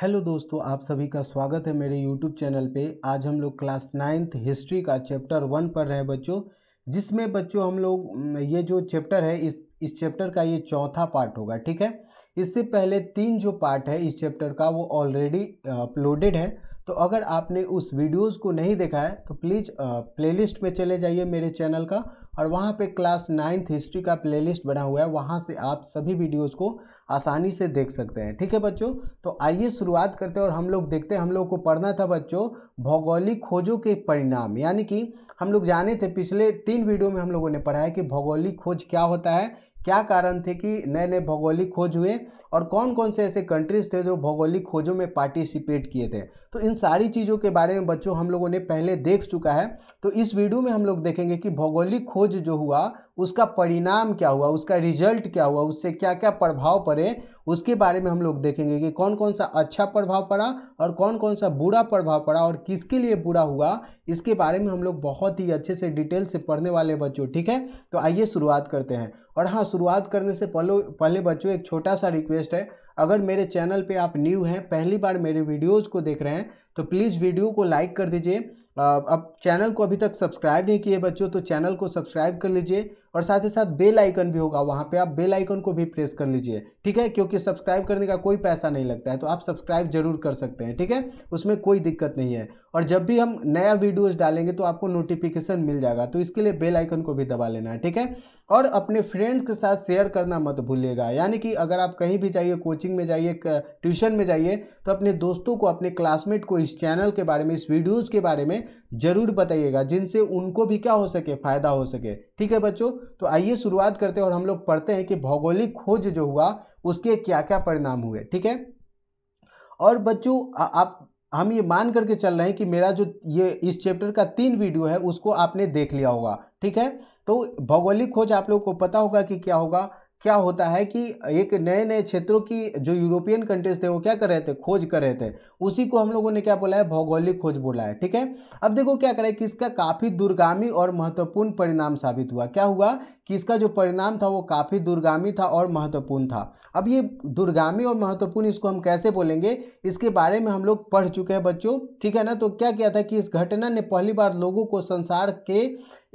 hello दोस्तों आप सभी का स्वागत है मेरे यूट्यूब चैनल पे आज हम लोग क्लास नाइन्थ हिस्ट्री का चैप्टर वन पढ़ रहे हैं बच्चों जिसमें बच्चों हम लोग ये जो चैप्टर है इस इस चैप्टर का ये चौथा पार्ट होगा ठीक है इससे पहले तीन जो पार्ट है इस चैप्टर का वो ऑलरेडी अपलोडेड है तो अगर आपने उस वीडियोस को नहीं देखा है तो प्लीज़ प्लेलिस्ट में चले जाइए मेरे चैनल का और वहाँ पे क्लास नाइन्थ हिस्ट्री का प्लेलिस्ट बना हुआ है वहाँ से आप सभी वीडियोस को आसानी से देख सकते हैं ठीक है बच्चों तो आइए शुरुआत करते हैं और हम लोग देखते हैं हम लोग को पढ़ना था बच्चों भौगोलिक खोजों के परिणाम यानी कि हम लोग जाने थे पिछले तीन वीडियो में हम लोगों ने पढ़ा है कि भौगोलिक खोज क्या होता है क्या कारण थे कि नए नए भौगोलिक खोज हुए और कौन कौन से ऐसे कंट्रीज थे जो भौगोलिक खोजों में पार्टिसिपेट किए थे तो इन सारी चीज़ों के बारे में बच्चों हम लोगों ने पहले देख चुका है तो इस वीडियो में हम लोग देखेंगे कि भौगोलिक खोज जो हुआ उसका परिणाम क्या हुआ उसका रिजल्ट क्या हुआ उससे क्या क्या प्रभाव पड़े उसके बारे में हम लोग देखेंगे कि कौन कौन सा अच्छा प्रभाव पड़ा और कौन कौन सा बुरा प्रभाव पड़ा और किसके लिए बुरा हुआ इसके बारे में हम लोग बहुत ही अच्छे से डिटेल से पढ़ने वाले बच्चों ठीक है तो आइए शुरुआत करते हैं और हाँ शुरुआत करने से पहले पहले बच्चों एक छोटा सा रिक्वेस्ट है अगर मेरे चैनल पर आप न्यू हैं पहली बार मेरे वीडियोज़ को देख रहे हैं तो प्लीज़ वीडियो को लाइक कर दीजिए अब चैनल को अभी तक सब्सक्राइब नहीं किए बच्चों तो चैनल को सब्सक्राइब कर लीजिए और साथ ही साथ बेल आइकन भी होगा वहाँ पे आप बेल आइकन को भी प्रेस कर लीजिए ठीक है क्योंकि सब्सक्राइब करने का कोई पैसा नहीं लगता है तो आप सब्सक्राइब जरूर कर सकते हैं ठीक है उसमें कोई दिक्कत नहीं है और जब भी हम नया वीडियोज़ डालेंगे तो आपको नोटिफिकेशन मिल जाएगा तो इसके लिए बेल आइकन को भी दबा लेना है ठीक है और अपने फ्रेंड्स के साथ शेयर करना मत भूलिएगा यानी कि अगर आप कहीं भी जाइए कोचिंग में जाइए ट्यूशन में जाइए तो अपने दोस्तों को अपने क्लासमेट को इस चैनल के बारे में इस वीडियोज़ के बारे में ज़रूर बताइएगा जिनसे उनको भी क्या हो सके फ़ायदा हो सके ठीक है बच्चों तो आइए शुरुआत करते हैं और हम लोग पढ़ते हैं कि भौगोलिक खोज जो हुआ उसके क्या क्या परिणाम हुए ठीक है और बच्चों आप हम ये मान करके चल रहे हैं कि मेरा जो ये इस चैप्टर का तीन वीडियो है उसको आपने देख लिया होगा ठीक है तो भौगोलिक खोज आप लोगों को पता होगा कि क्या होगा क्या होता है कि एक नए नए क्षेत्रों की जो यूरोपियन कंट्रीज थे वो क्या कर रहे थे खोज कर रहे थे उसी को हम लोगों ने क्या बोला है भौगोलिक खोज बोला है ठीक है अब देखो क्या करें कि इसका काफ़ी दुर्गामी और महत्वपूर्ण परिणाम साबित हुआ क्या हुआ कि इसका जो परिणाम था वो काफ़ी दुर्गामी था और महत्वपूर्ण था अब ये दूरगामी और महत्वपूर्ण इसको हम कैसे बोलेंगे इसके बारे में हम लोग पढ़ चुके हैं बच्चों ठीक है ना तो क्या किया था कि इस घटना ने पहली बार लोगों को संसार के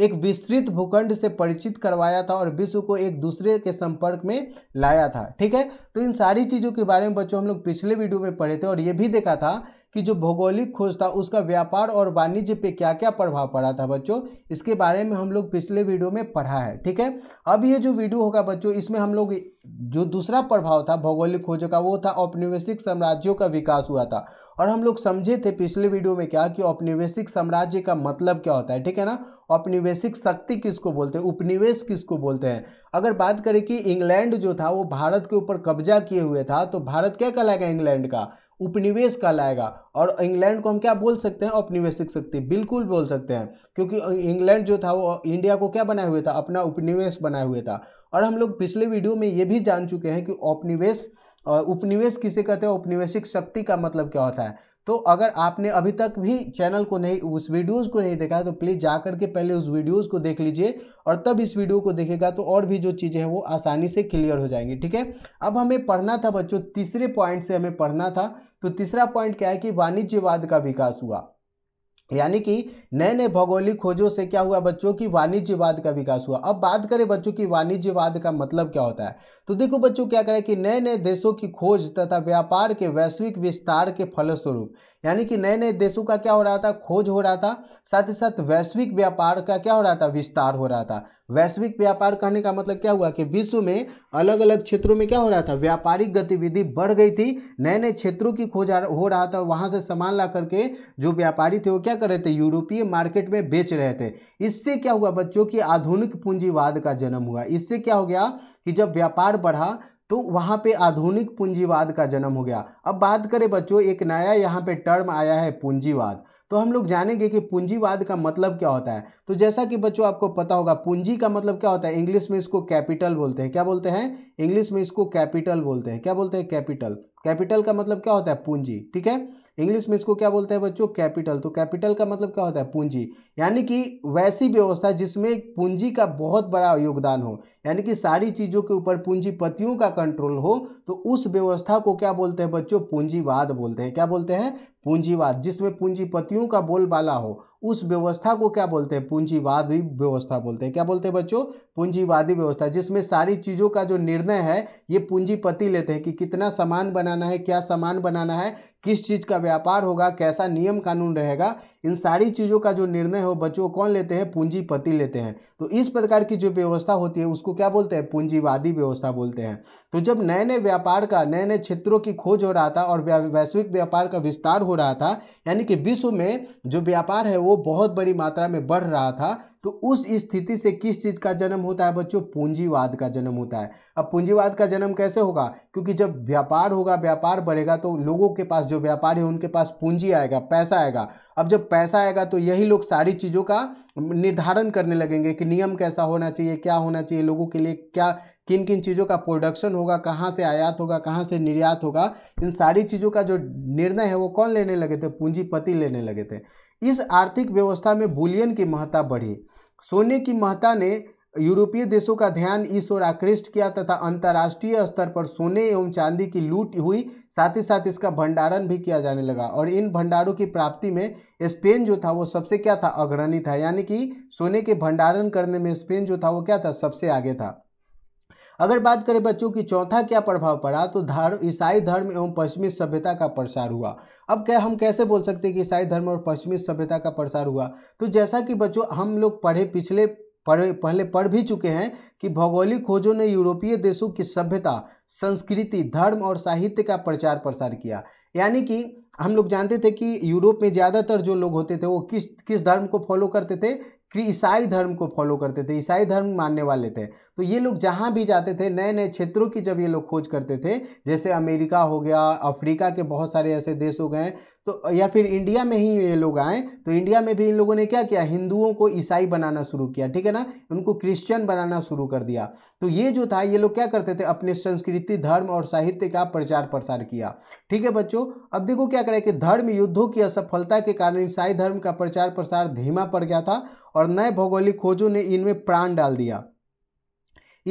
एक विस्तृत भूखंड से परिचित करवाया था और विश्व को एक दूसरे के संपर्क में लाया था ठीक है तो इन सारी चीज़ों के बारे में बच्चों हम लोग पिछले वीडियो में पढ़े थे और ये भी देखा था कि जो भौगोलिक खोज था उसका व्यापार और वाणिज्य पे क्या क्या प्रभाव पड़ा था बच्चों इसके बारे में हम लोग पिछले वीडियो में पढ़ा है ठीक है अब ये जो वीडियो होगा बच्चों इसमें हम लोग जो दूसरा प्रभाव था भौगोलिक खोजों का वो था औपनिवेशिक साम्राज्यों का विकास हुआ था और हम लोग समझे थे पिछले वीडियो में क्या कि औपनिवेशिक साम्राज्य का मतलब क्या होता है ठीक है ना औपनिवेशिक शक्ति किसको बोलते हैं उपनिवेश किसको बोलते हैं अगर बात करें कि इंग्लैंड जो था वो भारत के ऊपर कब्जा किए हुए था तो भारत क्या कहलाएगा इंग्लैंड का उपनिवेश कहलाएगा और इंग्लैंड को हम क्या बोल सकते हैं औपनिवेशिक शक्ति बिल्कुल बोल सकते हैं क्योंकि इंग्लैंड जो था वो इंडिया को क्या बनाए हुए था अपना उपनिवेश बनाए हुए था और हम लोग पिछले वीडियो में ये भी जान चुके हैं कि औपनिवेश उपनिवेश किसे कहते हैं औपनिवेशिक शक्ति का मतलब क्या होता है तो अगर आपने अभी तक भी चैनल को नहीं उस वीडियोज़ को नहीं देखा तो प्लीज़ जा करके पहले उस वीडियोज़ को देख लीजिए और तब इस वीडियो को देखेगा तो और भी जो चीज़ें हैं वो आसानी से क्लियर हो जाएंगी ठीक है अब हमें पढ़ना था बच्चों तीसरे पॉइंट से हमें पढ़ना था तो तीसरा पॉइंट क्या है कि वाणिज्यवाद का विकास हुआ यानी कि नए नए भौगोलिक खोजों से क्या हुआ बच्चों की वाणिज्यवाद का विकास हुआ अब बात करें बच्चों की वाणिज्यवाद का मतलब क्या होता है तो देखो बच्चों क्या करें कि नए नए देशों की खोज तथा व्यापार के वैश्विक विस्तार के फलस्वरूप यानी कि नए नए देशों का क्या हो रहा था खोज हो रहा था साथ ही साथ वैश्विक व्यापार का क्या हो रहा था विस्तार हो रहा था वैश्विक व्यापार कहने का मतलब क्या हुआ कि विश्व में अलग अलग क्षेत्रों में क्या हो रहा था व्यापारिक गतिविधि बढ़ गई थी नए नए क्षेत्रों की खोज हो रहा था वहाँ से सामान ला करके जो व्यापारी थे वो क्या कर रहे थे यूरोपीय मार्केट में बेच रहे थे इससे क्या हुआ बच्चों की आधुनिक पूंजीवाद का जन्म हुआ इससे क्या हो गया कि जब व्यापार बढ़ा तो वहाँ पे आधुनिक पूंजीवाद का जन्म हो गया अब बात करें बच्चों एक नया यहाँ पे टर्म आया है पूंजीवाद तो हम लोग जानेंगे कि पूंजीवाद का मतलब क्या होता है तो जैसा कि बच्चों आपको पता होगा पूंजी का मतलब क्या होता है इंग्लिश में इसको कैपिटल बोलते हैं क्या बोलते हैं इंग्लिश में इसको कैपिटल बोलते हैं क्या बोलते हैं कैपिटल कैपिटल का मतलब क्या होता है पूंजी ठीक है इंग्लिश में इसको क्या बोलते हैं बच्चों कैपिटल तो कैपिटल का मतलब क्या होता है पूंजी यानी कि वैसी व्यवस्था जिसमें पूंजी का बहुत बड़ा योगदान हो यानी कि सारी चीज़ों के ऊपर पूंजीपतियों का कंट्रोल हो तो उस व्यवस्था को क्या बोलते हैं बच्चों पूंजीवाद बोलते हैं क्या बोलते हैं पूंजीवाद जिसमें पूंजीपतियों का बोलबाला हो उस व्यवस्था को क्या बोलते हैं पूंजीवादी व्यवस्था बोलते हैं क्या बोलते हैं बच्चों पूंजीवादी व्यवस्था जिसमें सारी चीज़ों का जो निर्णय है ये पूंजीपति लेते हैं कि कितना सामान बनाना है क्या सामान बनाना है किस चीज़ का व्यापार होगा कैसा नियम कानून रहेगा इन सारी चीज़ों का जो निर्णय हो बच्चों कौन लेते हैं पूंजीपति लेते हैं तो इस प्रकार की जो व्यवस्था होती है उसको क्या बोलते हैं पूंजीवादी व्यवस्था बोलते हैं तो जब नए नए व्यापार का नए नए क्षेत्रों की खोज हो रहा था और वैश्विक व्यापार का विस्तार हो रहा था यानी कि विश्व में जो व्यापार है वो बहुत बड़ी मात्रा में बढ़ रहा था तो उस स्थिति से किस चीज़ का जन्म होता है बच्चों पूंजीवाद का जन्म होता है अब पूंजीवाद का जन्म कैसे होगा क्योंकि जब व्यापार होगा व्यापार बढ़ेगा तो लोगों के पास जो व्यापारी है उनके पास पूंजी आएगा पैसा आएगा अब जब पैसा आएगा तो यही लोग सारी चीज़ों का निर्धारण करने लगेंगे कि नियम कैसा होना चाहिए क्या होना चाहिए लोगों के लिए क्या किन किन चीज़ों का प्रोडक्शन होगा कहाँ से आयात होगा कहाँ से निर्यात होगा इन सारी चीज़ों का जो निर्णय है वो कौन लेने लगे थे पूंजीपति लेने लगे थे इस आर्थिक व्यवस्था में बुलियन की महत्ता बढ़ी सोने की महत्ता ने यूरोपीय देशों का ध्यान इस ओर आकृष्ट किया तथा अंतर्राष्ट्रीय स्तर पर सोने एवं चांदी की लूट हुई साथ ही साथ इसका भंडारण भी किया जाने लगा और इन भंडारों की प्राप्ति में स्पेन जो था वो सबसे क्या था अग्रणी था यानी कि सोने के भंडारण करने में स्पेन जो था वो क्या था सबसे आगे था अगर बात करें बच्चों की चौथा क्या प्रभाव पड़ा तो धर्म ईसाई धर्म एवं पश्चिमी सभ्यता का प्रसार हुआ अब क्या हम कैसे बोल सकते हैं कि ईसाई धर्म और पश्चिमी सभ्यता का प्रसार हुआ तो जैसा कि बच्चों हम लोग पढ़े पिछले पढ़े पहले पढ़ भी चुके हैं कि भौगोलिक खोजों ने यूरोपीय देशों की सभ्यता संस्कृति धर्म और साहित्य का प्रचार प्रसार किया यानी कि हम लोग जानते थे कि यूरोप में ज़्यादातर जो लोग होते थे वो किस किस धर्म को फॉलो करते थे कि ईसाई धर्म को फॉलो करते थे ईसाई धर्म मानने वाले थे तो ये लोग जहाँ भी जाते थे नए नए क्षेत्रों की जब ये लोग खोज करते थे जैसे अमेरिका हो गया अफ्रीका के बहुत सारे ऐसे देश हो गए तो या फिर इंडिया में ही ये लोग आए तो इंडिया में भी इन लोगों ने क्या किया हिंदुओं को ईसाई बनाना शुरू किया ठीक है ना उनको क्रिश्चियन बनाना शुरू कर दिया तो ये जो था ये लोग क्या करते थे अपने संस्कृति धर्म और साहित्य का प्रचार प्रसार किया ठीक है बच्चों अब देखो क्या करें कि धर्म युद्धों की असफलता के कारण ईसाई धर्म का प्रचार प्रसार धीमा पड़ गया था और नए भौगोलिक खोजों ने इनमें प्राण डाल दिया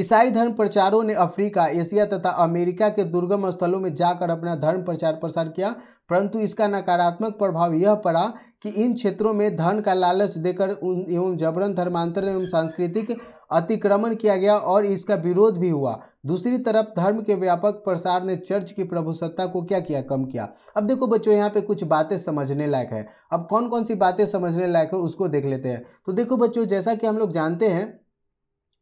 ईसाई धर्म प्रचारों ने अफ्रीका एशिया तथा अमेरिका के दुर्गम स्थलों में जाकर अपना धर्म प्रचार प्रसार किया परंतु इसका नकारात्मक प्रभाव यह पड़ा कि इन क्षेत्रों में धन का लालच देकर एवं जबरन धर्मांतरण एवं सांस्कृतिक अतिक्रमण किया गया और इसका विरोध भी हुआ दूसरी तरफ धर्म के व्यापक प्रसार ने चर्च की प्रभुसत्ता को क्या किया कम किया अब देखो बच्चों यहाँ पे कुछ बातें समझने लायक है अब कौन कौन सी बातें समझने लायक है उसको देख लेते हैं तो देखो बच्चों जैसा कि हम लोग जानते हैं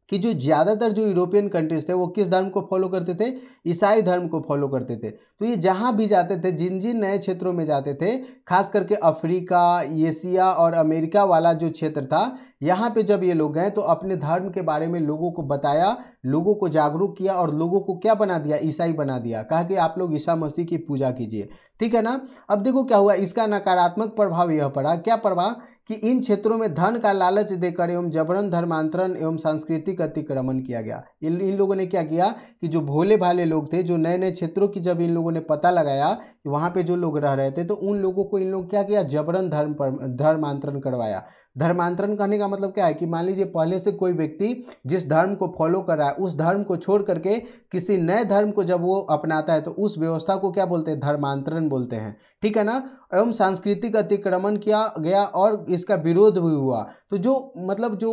कि जो ज़्यादातर जो यूरोपियन कंट्रीज थे वो किस धर्म को फॉलो करते थे ईसाई धर्म को फॉलो करते थे तो ये जहाँ भी जाते थे जिन जिन नए क्षेत्रों में जाते थे खास करके अफ्रीका एशिया और अमेरिका वाला जो क्षेत्र था यहाँ पे जब ये लोग गए तो अपने धर्म के बारे में लोगों को बताया लोगों को जागरूक किया और लोगों को क्या बना दिया ईसाई बना दिया कहा कि आप लोग ईसा मसीह की पूजा कीजिए ठीक है ना अब देखो क्या हुआ इसका नकारात्मक प्रभाव यह पड़ा क्या प्रभाव कि इन क्षेत्रों में धन का लालच देकर एवं जबरन धर्मांतरण एवं सांस्कृतिक अतिक्रमण किया गया इन इन लोगों ने क्या किया कि जो भोले भाले लोग थे जो नए नए क्षेत्रों की जब इन लोगों ने पता लगाया कि वहाँ पे जो लोग रह रहे थे तो उन लोगों को इन लोग क्या किया जबरन धर्म पर धर्मांतरण करवाया धर्मांतरण करने का मतलब क्या है कि मान लीजिए पहले से कोई व्यक्ति जिस धर्म को फॉलो कर रहा है उस धर्म को छोड़ करके किसी नए धर्म को जब वो अपनाता है तो उस व्यवस्था को क्या बोलते हैं धर्मांतरण बोलते हैं ठीक है ना एवं सांस्कृतिक अतिक्रमण किया गया और इसका विरोध भी हुआ तो जो मतलब जो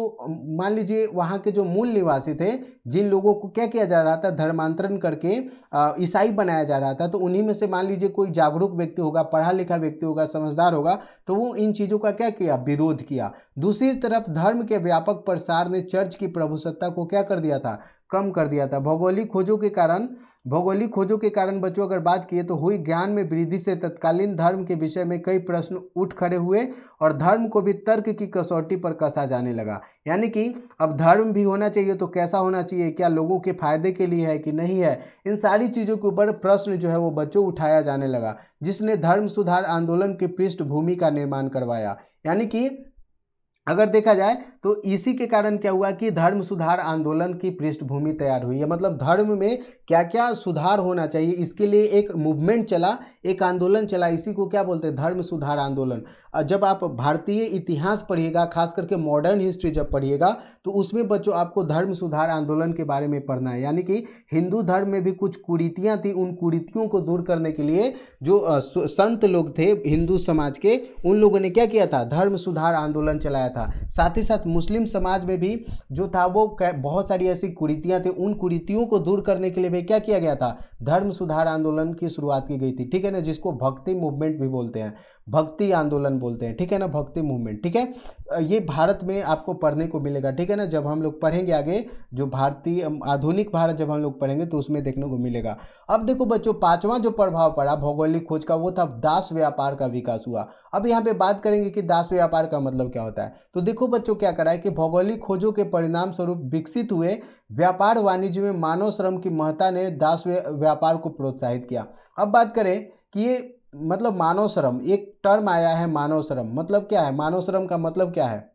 मान लीजिए वहाँ के जो मूल निवासी थे जिन लोगों को क्या किया जा रहा था धर्मांतरण करके ईसाई बनाया जा रहा था तो उन्हीं में से मान लीजिए कोई जागरूक व्यक्ति होगा पढ़ा लिखा व्यक्ति होगा समझदार होगा तो वो इन चीज़ों का क्या किया विरोध किया दूसरी तरफ धर्म के व्यापक प्रसार ने चर्च की प्रभुसत्ता को क्या कर दिया था कम कर दिया था भौगोलिक खोजों के कारण भौगोलिक खोजों के कारण बच्चों अगर बात किए तो हुई ज्ञान में वृद्धि से तत्कालीन धर्म के विषय में कई प्रश्न उठ खड़े हुए और धर्म को भी तर्क की कसौटी पर कसा जाने लगा यानी कि अब धर्म भी होना चाहिए तो कैसा होना चाहिए क्या लोगों के फायदे के लिए है कि नहीं है इन सारी चीज़ों के ऊपर प्रश्न जो है वो बच्चों उठाया जाने लगा जिसने धर्म सुधार आंदोलन की पृष्ठभूमि का निर्माण करवाया यानी कि अगर देखा जाए तो इसी के कारण क्या हुआ कि धर्म सुधार आंदोलन की पृष्ठभूमि तैयार हुई है मतलब धर्म में क्या क्या सुधार होना चाहिए इसके लिए एक मूवमेंट चला एक आंदोलन चला इसी को क्या बोलते हैं धर्म सुधार आंदोलन जब आप भारतीय इतिहास पढ़िएगा खास करके मॉडर्न हिस्ट्री जब पढ़िएगा तो उसमें बच्चों आपको धर्म सुधार आंदोलन के बारे में पढ़ना है यानी कि हिंदू धर्म में भी कुछ कुरीतियाँ थी उन कुरीतियों को दूर करने के लिए जो संत लोग थे हिंदू समाज के उन लोगों ने क्या किया था धर्म सुधार आंदोलन चलाया था साथ ही साथ मुस्लिम समाज में भी जो था वो बहुत सारी ऐसी कुरीतियाँ थी उन कुरीतियों को दूर करने के लिए भी क्या किया गया था धर्म सुधार आंदोलन की शुरुआत की गई थी ठीक है ना जिसको भक्ति मूवमेंट भी बोलते हैं भक्ति आंदोलन बोलते हैं ठीक है ना भक्ति मूवमेंट ठीक है ये भारत में आपको पढ़ने को मिलेगा ठीक है ना जब हम लोग पढ़ेंगे आगे जो भारतीय आधुनिक भारत जब हम लोग पढ़ेंगे तो उसमें देखने को मिलेगा अब देखो बच्चों पांचवा जो प्रभाव पड़ा भौगोलिक खोज का वो था दास व्यापार का विकास हुआ अब यहाँ पे बात करेंगे कि दास व्यापार का मतलब क्या होता है तो देखो बच्चों क्या करा है कि भौगोलिक खोजों के परिणाम स्वरूप विकसित हुए व्यापार वाणिज्य में मानव श्रम की महत्ता ने दास व्यापार को प्रोत्साहित किया अब बात करें कि ये मतलब मानव श्रम एक टर्म आया है मानव श्रम मतलब क्या है मानव श्रम का मतलब क्या है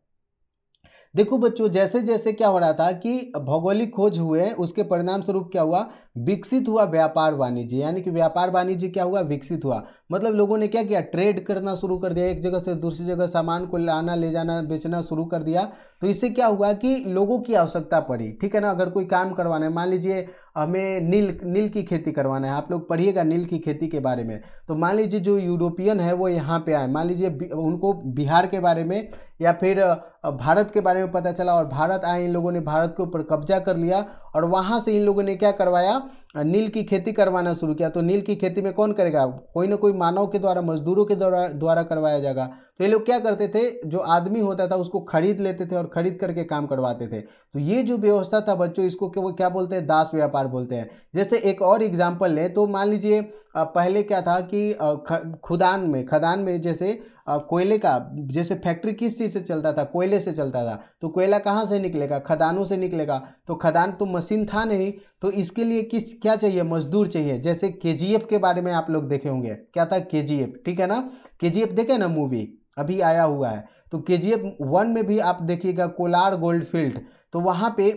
देखो बच्चों जैसे जैसे क्या हो रहा था कि भौगोलिक खोज हुए उसके परिणाम स्वरूप क्या हुआ विकसित हुआ व्यापार वाणिज्य यानी कि व्यापार वाणिज्य क्या हुआ विकसित हुआ मतलब लोगों ने क्या किया ट्रेड करना शुरू कर दिया एक जगह से दूसरी जगह सामान को लाना ले जाना बेचना शुरू कर दिया तो इससे क्या हुआ कि लोगों की आवश्यकता पड़ी ठीक है ना अगर कोई काम करवाना है मान लीजिए हमें नील नील की खेती करवाना है आप लोग पढ़िएगा नील की खेती के बारे में तो मान लीजिए जो यूरोपियन है वो यहाँ पे आए मान लीजिए उनको बिहार के बारे में या फिर भारत के बारे में पता चला और भारत आए इन लोगों ने भारत के ऊपर कब्जा कर लिया और वहाँ से इन लोगों ने क्या करवाया नील की खेती करवाना शुरू किया तो नील की खेती में कौन करेगा कोई ना कोई मानव के द्वारा मजदूरों के द्वारा द्वारा करवाया जाएगा तो ये लोग क्या करते थे जो आदमी होता था उसको खरीद लेते थे और खरीद करके काम करवाते थे तो ये जो व्यवस्था था बच्चों इसको क्या बोलते हैं दास व्यापार बोलते हैं जैसे एक और एग्जाम्पल लें तो मान लीजिए पहले क्या था कि खुदान में खदान में जैसे कोयले का जैसे फैक्ट्री किस चीज़ से चलता था कोयले से चलता था तो कोयला कहाँ से निकलेगा खदानों से निकलेगा तो खदान तो मशीन था नहीं तो इसके लिए किस क्या चाहिए मजदूर चाहिए जैसे के के बारे में आप लोग देखे होंगे क्या था के ठीक है ना के देखे ना मूवी अभी आया हुआ है तो के जी वन में भी आप देखिएगा कोलार गोल्ड फील्ड तो वहाँ पे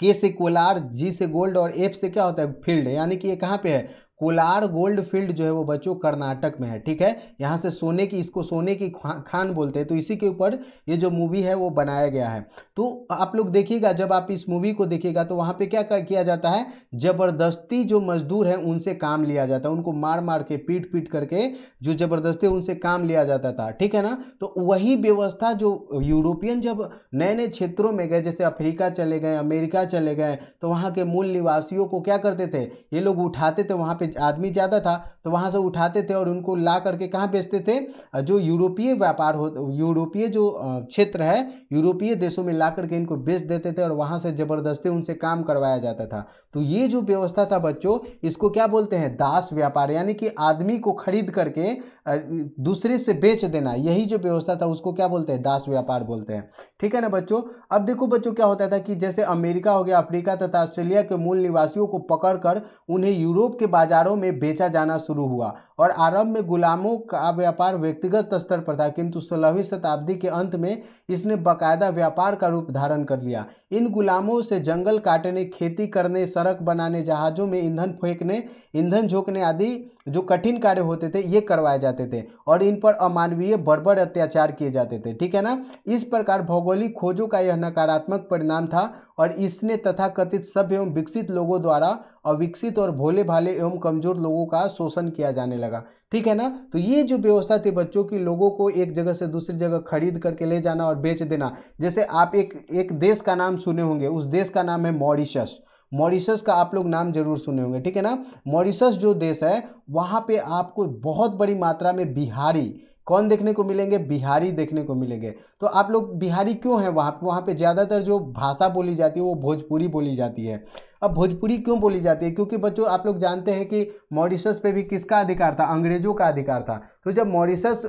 के से कोलार जी से गोल्ड और एफ से क्या होता है फील्ड यानी कि ये कहाँ पे है कोलार गोल्ड फील्ड जो है वो बच्चों कर्नाटक में है ठीक है यहाँ से सोने की इसको सोने की खान बोलते हैं तो इसी के ऊपर ये जो मूवी है वो बनाया गया है तो आप लोग देखिएगा जब आप इस मूवी को देखिएगा तो वहाँ पे क्या किया जाता है जबरदस्ती जो मजदूर हैं उनसे काम लिया जाता है उनको मार मार के पीट पीट करके जो जबरदस्ती उनसे काम लिया जाता था ठीक है ना तो वही व्यवस्था जो यूरोपियन जब नए नए क्षेत्रों में गए जैसे अफ्रीका चले गए अमेरिका चले गए तो वहाँ के मूल निवासियों को क्या करते थे ये लोग उठाते थे वहाँ पर आदमी ज़्यादा था तो वहाँ से उठाते थे और उनको ला करके कहाँ बेचते थे जो यूरोपीय व्यापार हो यूरोपीय जो क्षेत्र है यूरोपीय देशों में ला करके इनको बेच देते थे और वहाँ से ज़बरदस्ती उनसे काम करवाया जाता था तो ये जो व्यवस्था था बच्चों इसको क्या बोलते हैं दास व्यापार यानी कि आदमी को खरीद करके दूसरे से बेच देना यही जो व्यवस्था था उसको क्या बोलते हैं दास व्यापार बोलते हैं ठीक है ना बच्चों अब देखो बच्चों क्या होता था कि जैसे अमेरिका हो गया अफ्रीका तथा ऑस्ट्रेलिया के मूल निवासियों को पकड़कर उन्हें यूरोप के बाजारों में बेचा जाना शुरू हुआ और आरंभ में गुलामों का व्यापार व्यक्तिगत स्तर पर था किंतु सोलहवीं शताब्दी के अंत में इसने बकायदा व्यापार का रूप धारण कर लिया इन गुलामों से जंगल काटने खेती करने सड़क बनाने जहाज़ों में ईंधन फेंकने ईंधन झोंकने आदि जो कठिन कार्य होते थे ये करवाए जाते थे और इन पर अमानवीय बर्बर अत्याचार किए जाते थे ठीक है ना इस प्रकार भौगोलिक खोजों का यह नकारात्मक परिणाम था और इसने तथाकथित सभ्य एवं विकसित लोगों द्वारा अविकसित और भोले भाले एवं कमजोर लोगों का शोषण किया जाने लगा ठीक है ना तो ये जो व्यवस्था थी बच्चों की लोगों को एक जगह से दूसरी जगह खरीद करके ले जाना और बेच देना जैसे आप एक एक देश का नाम सुने होंगे उस देश का नाम है मॉरिशस मॉरिशस का आप लोग नाम जरूर सुने होंगे ठीक है ना मॉरिशस जो देश है वहाँ पे आपको बहुत बड़ी मात्रा में बिहारी कौन देखने को मिलेंगे बिहारी देखने को मिलेंगे तो आप लोग बिहारी क्यों हैं वहाँ वहाँ पे ज़्यादातर जो भाषा बोली जाती है वो भोजपुरी बोली जाती है अब भोजपुरी क्यों बोली जाती है क्योंकि बच्चों आप लोग जानते हैं कि मॉरिशस पे भी किसका अधिकार था अंग्रेज़ों का अधिकार था तो जब मॉरिशस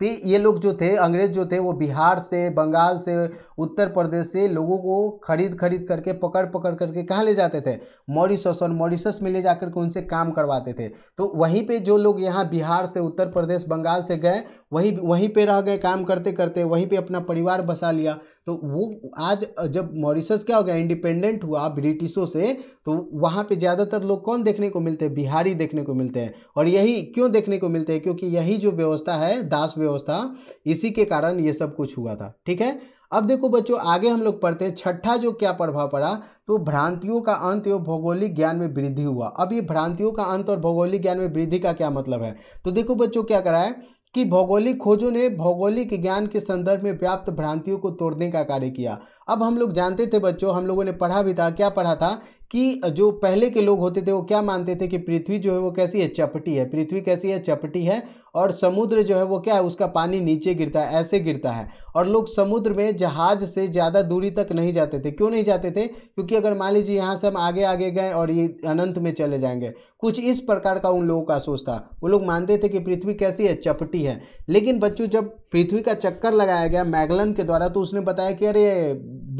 पे ये लोग जो थे अंग्रेज जो थे वो बिहार से बंगाल से उत्तर प्रदेश से लोगों को खरीद खरीद करके पकड़ पकड़ करके कहाँ ले जाते थे मॉरिसस और मॉरिसस में ले जाकर के उनसे काम करवाते थे तो वहीं पे जो लोग यहाँ बिहार से उत्तर प्रदेश बंगाल से गए वहीं वहीं पे रह गए काम करते करते वहीं पे अपना परिवार बसा लिया तो वो आज जब मॉरिशस क्या हो गया इंडिपेंडेंट हुआ ब्रिटिशों से तो वहाँ पे ज़्यादातर लोग कौन देखने को मिलते हैं बिहारी देखने को मिलते हैं और यही क्यों देखने को मिलते हैं क्योंकि यही जो व्यवस्था है दास व्यवस्था इसी के कारण ये सब कुछ हुआ था ठीक है अब देखो बच्चों आगे हम लोग पढ़ते हैं छठा जो क्या प्रभाव पड़ा तो भ्रांतियों का अंत एवं भौगोलिक ज्ञान में वृद्धि हुआ अब ये भ्रांतियों का अंत और भौगोलिक ज्ञान में वृद्धि का क्या मतलब है तो देखो बच्चों क्या करा है कि भौगोलिक खोजों ने भौगोलिक ज्ञान के संदर्भ में व्याप्त भ्रांतियों को तोड़ने का कार्य किया अब हम लोग जानते थे बच्चों हम लोगों ने पढ़ा भी था क्या पढ़ा था कि जो पहले के लोग होते थे वो क्या मानते थे कि पृथ्वी जो है वो कैसी है चपटी है पृथ्वी कैसी है चपटी है और समुद्र जो है वो क्या है उसका पानी नीचे गिरता है ऐसे गिरता है और लोग समुद्र में जहाज से ज़्यादा दूरी तक नहीं जाते थे क्यों नहीं जाते थे क्योंकि अगर मान लीजिए यहाँ से हम आगे आगे गए और ये अनंत में चले जाएंगे कुछ इस प्रकार का उन लोगों का सोच था वो लोग मानते थे कि पृथ्वी कैसी है चपटी है लेकिन बच्चों जब पृथ्वी का चक्कर लगाया गया मैगलन के द्वारा तो उसने बताया कि अरे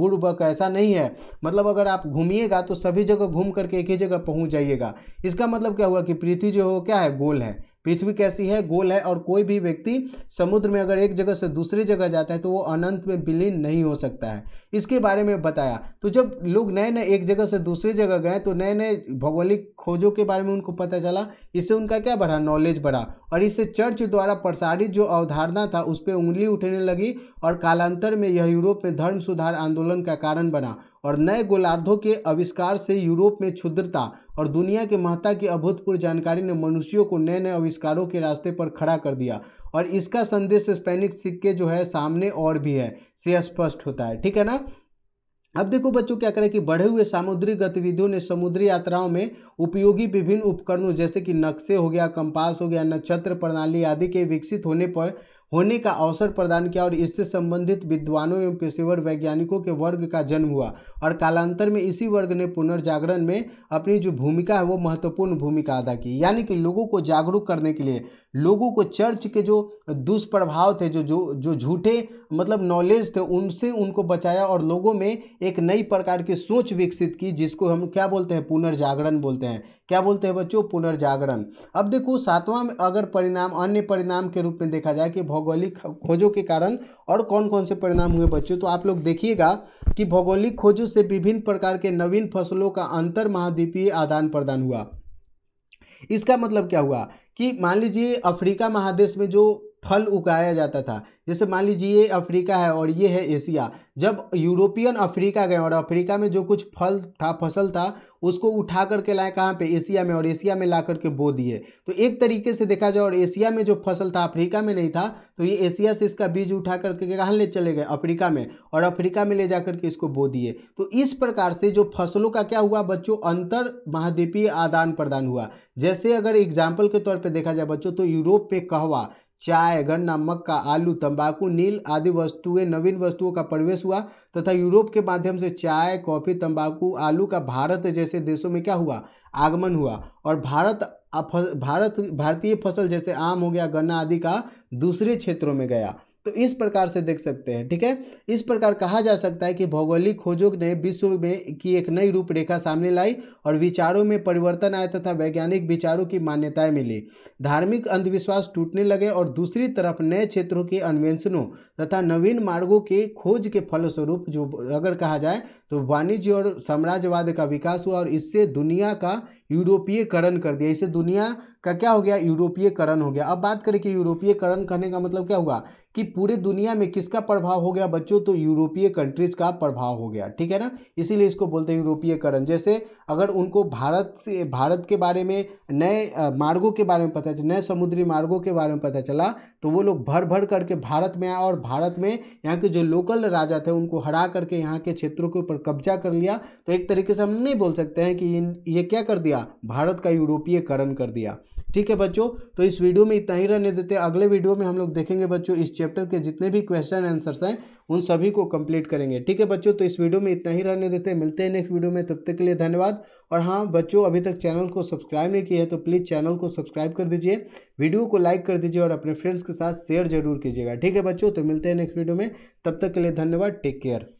बुढ़ बक ऐसा नहीं है मतलब अगर आप घूमिएगा तो सभी जगह घूम करके एक ही जगह पहुंच जाइएगा इसका मतलब क्या हुआ कि पृथ्वी जो हो क्या है गोल है पृथ्वी कैसी है गोल है और कोई भी व्यक्ति समुद्र में अगर एक जगह से दूसरी जगह जाता है तो वो अनंत में विलीन नहीं हो सकता है इसके बारे में बताया तो जब लोग नए नए एक जगह से दूसरी जगह गए तो नए नए भौगोलिक खोजों के बारे में उनको पता चला इससे उनका क्या बढ़ा नॉलेज बढ़ा और इससे चर्च द्वारा प्रसारित जो अवधारणा था उस पर उंगली उठने लगी और कालांतर में यह यूरोप में धर्म सुधार आंदोलन का कारण बना और नए गोलार्धों के आविष्कार से यूरोप में क्षुद्रता और दुनिया के महत्ता की अभूतपूर्व जानकारी ने मनुष्यों को नए नए आविष्कारों के रास्ते पर खड़ा कर दिया और इसका संदेश स्पेनिक सिक्के जो है सामने और भी है से स्पष्ट होता है ठीक है ना अब देखो बच्चों क्या करें कि बढ़े हुए सामुद्रिक गतिविधियों ने समुद्री यात्राओं में उपयोगी विभिन्न उपकरणों जैसे कि नक्शे हो गया कंपास हो गया नक्षत्र प्रणाली आदि के विकसित होने पर होने का अवसर प्रदान किया और इससे संबंधित विद्वानों एवं पेशेवर वैज्ञानिकों के वर्ग का जन्म हुआ और कालांतर में इसी वर्ग ने पुनर्जागरण में अपनी जो भूमिका है वो महत्वपूर्ण भूमिका अदा की यानी कि लोगों को जागरूक करने के लिए लोगों को चर्च के जो दुष्प्रभाव थे जो जो जो झूठे मतलब नॉलेज थे उनसे उनको बचाया और लोगों में एक नई प्रकार की सोच विकसित की जिसको हम क्या बोलते हैं पुनर्जागरण बोलते हैं क्या बोलते हैं बच्चों पुनर्जागरण अब देखो सातवां अगर परिणाम अन्य परिणाम के रूप में देखा जाए कि भौगोलिक खोजों के कारण और कौन कौन से परिणाम हुए बच्चों तो आप लोग देखिएगा कि भौगोलिक खोजों से विभिन्न प्रकार के नवीन फसलों का अंतर महाद्वीपीय आदान प्रदान हुआ इसका मतलब क्या हुआ कि मान लीजिए अफ्रीका महादेश में जो फल उगाया जाता था जैसे मान लीजिए ये अफ्रीका है और ये है एशिया जब यूरोपियन अफ्रीका गए और अफ्रीका में जो कुछ फल था फसल था उसको उठा करके लाए कहाँ पे एशिया में और एशिया में ला करके बो दिए तो एक तरीके से देखा जाए और एशिया में जो फसल था अफ्रीका में नहीं था तो ये एशिया से इसका बीज उठा करके कहाँ ले चले गए अफ्रीका में और अफ्रीका में ले जा करके इसको बो दिए तो इस प्रकार से जो फसलों का क्या हुआ बच्चों अंतर महाद्वीपीय आदान प्रदान हुआ जैसे अगर एग्जाम्पल के तौर पर देखा जाए बच्चों तो यूरोप पे कहवा चाय गन्ना मक्का आलू तंबाकू नील आदि वस्तुएं नवीन वस्तुओं का प्रवेश हुआ तथा यूरोप के माध्यम से चाय कॉफ़ी तंबाकू आलू का भारत जैसे देशों में क्या हुआ आगमन हुआ और भारत भारत भारतीय फसल जैसे आम हो गया गन्ना आदि का दूसरे क्षेत्रों में गया तो इस प्रकार से देख सकते हैं ठीक है इस प्रकार कहा जा सकता है कि भौगोलिक खोजों ने विश्व में की एक नई रूपरेखा सामने लाई और विचारों में परिवर्तन आया तथा वैज्ञानिक विचारों की मान्यताएं मिली धार्मिक अंधविश्वास टूटने लगे और दूसरी तरफ नए क्षेत्रों के अन्वेषणों तथा नवीन मार्गों के खोज के फलस्वरूप जो अगर कहा जाए तो वाणिज्य और साम्राज्यवाद का विकास हुआ और इससे दुनिया का यूरोपीयकरण कर दिया इससे दुनिया का क्या हो गया यूरोपीयकरण हो गया अब बात करें कि यूरोपीयकरण करने का मतलब क्या हुआ कि पूरे दुनिया में किसका प्रभाव हो गया बच्चों तो यूरोपीय कंट्रीज का प्रभाव हो गया ठीक है ना इसीलिए इसको बोलते हैं यूरोपीयकरण जैसे अगर उनको भारत से भारत के बारे में नए मार्गों के बारे में पता चला नए समुद्री मार्गों के बारे में पता चला तो वो लोग भर भर करके भारत में आए और भारत में यहाँ के जो लोकल राजा थे उनको हरा करके यहाँ के क्षेत्रों के ऊपर कब्जा कर लिया तो एक तरीके से हम नहीं बोल सकते हैं कि ये क्या कर दिया भारत का यूरोपीयकरण कर दिया ठीक है बच्चों तो इस वीडियो में इतना ही रहने देते अगले वीडियो में हम लोग देखेंगे बच्चों इस चैप्टर के जितने भी क्वेश्चन आंसर्स हैं उन सभी को कंप्लीट करेंगे ठीक है बच्चों तो इस वीडियो में इतना ही रहने देते हैं मिलते हैं नेक्स्ट वीडियो में तब तक के लिए धन्यवाद और हाँ बच्चों अभी तक चैनल को सब्सक्राइब नहीं किया है तो प्लीज़ चैनल को सब्सक्राइब कर दीजिए वीडियो को लाइक कर दीजिए और अपने फ्रेंड्स के साथ शेयर जरूर कीजिएगा ठीक है बच्चों तो मिलते हैं नेक्स्ट वीडियो में तब तक के लिए धन्यवाद टेक केयर